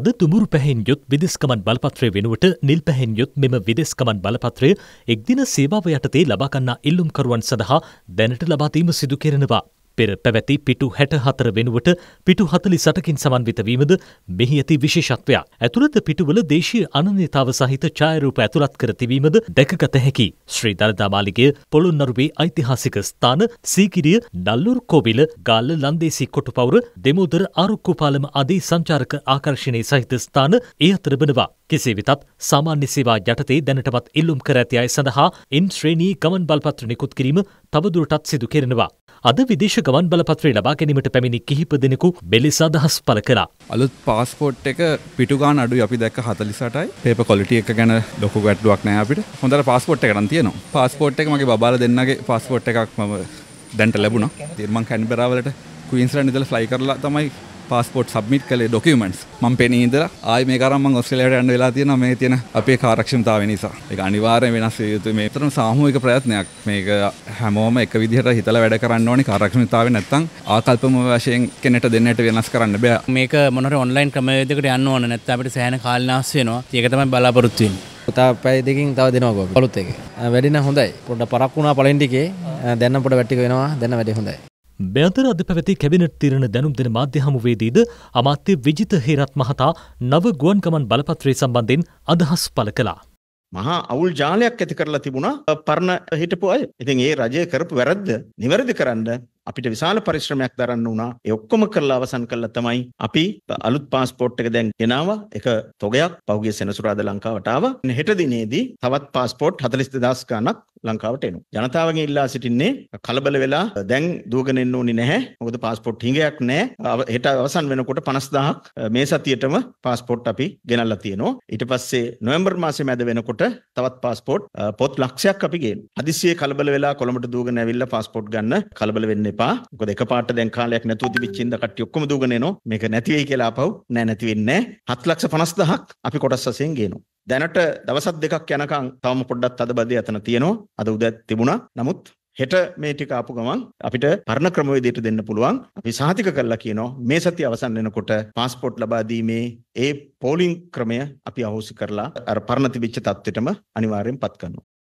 තද තුමුරු පැහෙන් යුත් විදෙස්කමන් බලපත්‍රය වෙනුවට නිල් පැහෙන් යුත් මෙම විදෙස්කමන් බලපත්‍රය එක්දින සේවාව යටතේ ලබාගන්නා ඉල්ලුම්කරුවන් සඳහා දැනට ලබාදීම සිදු කෙරෙනවා. පෙර පැවැති පිටු හැට හතර වෙනුවට පිටු හතලි සටකින් සමන්විතවීමද මෙහි ඇති විශේෂත්වයක්. ඇතුළත පිටුවල දේශීය අනන්‍යතාව සහිත ඡායරූප ඇතුළත් කර තිබීමද දැකගත හැකි. ශ්‍රී දළදා මාලිගය පොළොන්නරුවේ ඓතිහාසික ස්ථාන සීකිරිය නල්ලුර් කෝවිල ගාල්ල ලන්දේසි කොටුපවුර දෙමෝදර ආරුක්කුපාලම ආදී සංචාරක ආකර්ෂණයේ සහිත ස්ථාන ඒ අතර වෙනවා. කෙසේ වෙතත් සාමාන්‍ය සේවා යටතේ දැනටමත් ඉල්ලුම් කර ඇති අය සඳහා එම් ශ්‍රේණී ගමන් බලපත්‍ර නිකුත් කිරීම තවදුරටත් සිදු කෙරෙනවා. අද විදේශ ගමන් බලපත්‍රය ලබා ගැනීමට පැමිණි කිහිප දෙනෙකු බෙලෙස අදහස් පල කළා. අලුත් පාස්පෝට් එක පිටුගාන අඩු අපි දැක්ක හතලිසටයි පේප කොලිටි එක ගැන ලොකු ගැට්ලුවක් නෑ අපිට හොඳට පාස්පෝට් එකක් තියෙනවා. පාස්පෝට් එක මගේ බබාලා දෙන්නගේ පාස්පෝට් එකක් මම දැන්ට ලැබුණා. තිර්මන් කැන්බරාවලට ක්වීන්ස්ලන්ඩ් ඉඳලා ෆ්ලයි කරලා තමයි පස්පොට් සබ්මිට කලේ ඩොකමන්ස් ම පෙනීද ආය මේ කරම ඔස්ටලට අන්ඩ වෙලා තියෙන මේ තියෙන අපේ කාරක්ෂතාව නිසා එක අනිවාරය වෙනස් යුතු මේතරම සාහමූක ප්‍රයත්නයක් මේක හැමෝම එක විදිහට හිතල වැඩ කරන්න ඕනි කාරක්ෂණතාව නැත්තං ආකල්පම වශයෙන් කෙනෙට දෙන්නට වෙනස් කරන්න බෑ මේක මොනට ඔන්ලයින් ක්‍රමයදකට යන්න ඕන නැත්ත අපට සෑන කාල්නාස් වෙනවා ඒකතම බලාපොරොත්තුවෙන් පුතා පැයි දෙකින් තව දෙනවකෝ පලුත් එක වැඩින හොඳයි පොඩ පරක් වුණා පලෙන්ටිකේ දැන්න පොඩ වැට්ටික වෙනවා දැන්න වැඩි හොඳයි මෙතර අද පැවැති කැබිනට් තිරණ දැනුම් දෙන මාධ්‍ය හමුවේදීද අමාත්‍ය විජිත හේරත් මහතා නව ගුවන් ගමන් බලපත්‍රය සම්බන්ධයෙන් අදහස් පළ කළා. මහා අවුල් ජාලයක් ඇති කරලා තිබුණා පරණ හිටපු අය. ඉතින් ඒ රජය කරපු වැරද්ද නිවැරදි කරන්න අපිට විශාල පරිශ්‍රමයක් දරන්න වුණා. ඒ ඔක්කොම කරලා අවසන් කළා තමයි අපි අලුත් પાස්පෝර්ට් එක දැන් ගෙනාවා. ඒක තොගයක් පහුගිය සෙනසුරාදා ලංකාවට ආවා. හෙට දිනේදී තවත් પાස්පෝර්ට් 42000 ගණක් ලංකාවට එනවා. ජනතාවගෙන් ඉල්ලා සිටින්නේ කලබල වෙලා දැන් දුවගෙන එන්න ඕනේ නැහැ. මොකද પાස්පෝර්ට් හිඟයක් නැහැ. හෙට අවසන් වෙනකොට 50000ක් මේ සතියේටම પાස්පෝර්ට් අපි ගෙනල්ලා තියෙනවා. ඊට පස්සේ නොවැම්බර් මාසේ මැද වෙනකොට තවත් પાස්පෝර්ට් පොත් ලක්ෂයක් අපි ගේනවා. හදිස්සියේ කලබල වෙලා කොළඹට දුවගෙන ඇවිල්ලා પાස්පෝර්ට් ගන්න කලබල වෙන්න එපා මොකද එක පාට දැන් කාලයක් නැතුව තිබිච්ච ඉඳ කට්ටිය ඔක්කොම දුවගෙන එනවා මේක නැති වෙයි කියලා ආපහු නෑ නැති වෙන්නේ නෑ 750000ක් අපි කොටස් වශයෙන් ගේනවා දැනට දවසත් දෙකක් යනකම් තවම පොඩ්ඩක් තදබදේ අතන තියෙනවා. අද උදැත් තිබුණා. නමුත් හෙට මේ ටික ආපු ගමන් අපිට පරණ ක්‍රමවේදයට දෙන්න පුළුවන්. අපි සාතික කළා කියනවා මේ සතිය අවසන් වෙනකොට પાස්පෝර්ට් ලබා දීමේ ඒ පෝලිං ක්‍රමය අපි අහෝසි කරලා අර පරණ තිබිච්ච தත්ත්වෙටම අනිවාර්යෙන් පත් කරනවා.